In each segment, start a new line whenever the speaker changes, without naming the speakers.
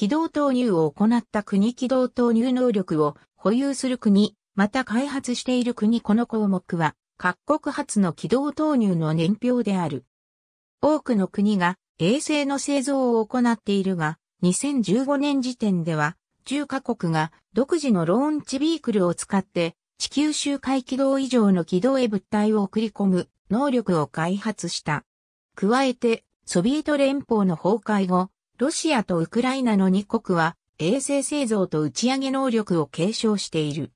軌道投入を行った国軌道投入能力を保有する国、また開発している国この項目は各国発の軌道投入の年表である。多くの国が衛星の製造を行っているが、2015年時点では10カ国が独自のローンチビークルを使って地球周回軌道以上の軌道へ物体を送り込む能力を開発した。加えて、ソビエト連邦の崩壊後、ロシアとウクライナの2国は衛星製造と打ち上げ能力を継承している。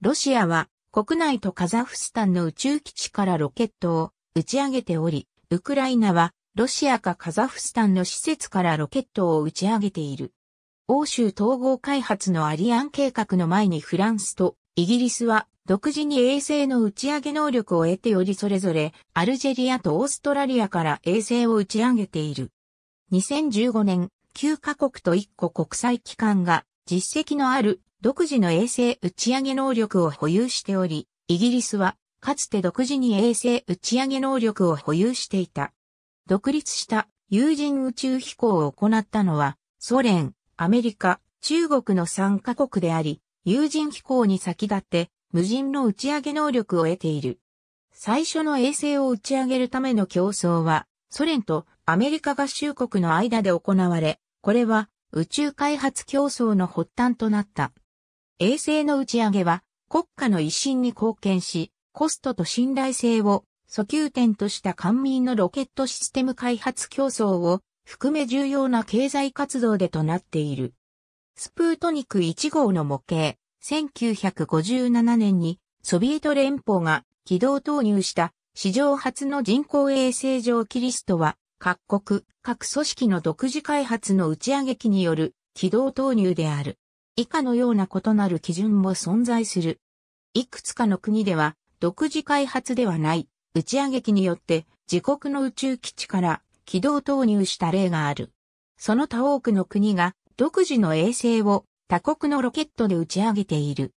ロシアは国内とカザフスタンの宇宙基地からロケットを打ち上げており、ウクライナはロシアかカザフスタンの施設からロケットを打ち上げている。欧州統合開発のアリアン計画の前にフランスとイギリスは独自に衛星の打ち上げ能力を得ておりそれぞれアルジェリアとオーストラリアから衛星を打ち上げている。2015年、9カ国と1個国際機関が実績のある独自の衛星打ち上げ能力を保有しており、イギリスはかつて独自に衛星打ち上げ能力を保有していた。独立した有人宇宙飛行を行ったのはソ連、アメリカ、中国の3カ国であり、有人飛行に先立って無人の打ち上げ能力を得ている。最初の衛星を打ち上げるための競争はソ連とアメリカ合衆国の間で行われ、これは宇宙開発競争の発端となった。衛星の打ち上げは国家の威信に貢献し、コストと信頼性を訴求点とした官民のロケットシステム開発競争を含め重要な経済活動でとなっている。スプートニク1号の模型、1957年にソビエト連邦が軌道投入した史上初の人工衛星上キリストは各国、各組織の独自開発の打ち上げ機による軌道投入である。以下のような異なる基準も存在する。いくつかの国では、独自開発ではない、打ち上げ機によって、自国の宇宙基地から軌道投入した例がある。その他多くの国が、独自の衛星を他国のロケットで打ち上げている。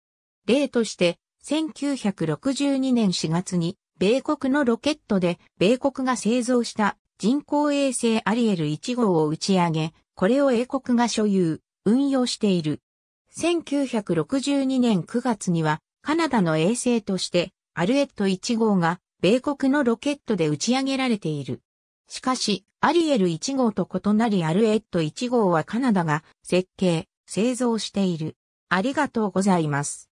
例として、1962年4月に、米国のロケットで、米国が製造した人工衛星アリエル1号を打ち上げ、これを英国が所有、運用している。1962年9月には、カナダの衛星として、アルエット1号が、米国のロケットで打ち上げられている。しかし、アリエル1号と異なりアルエット1号はカナダが設計、製造している。ありがとうございます。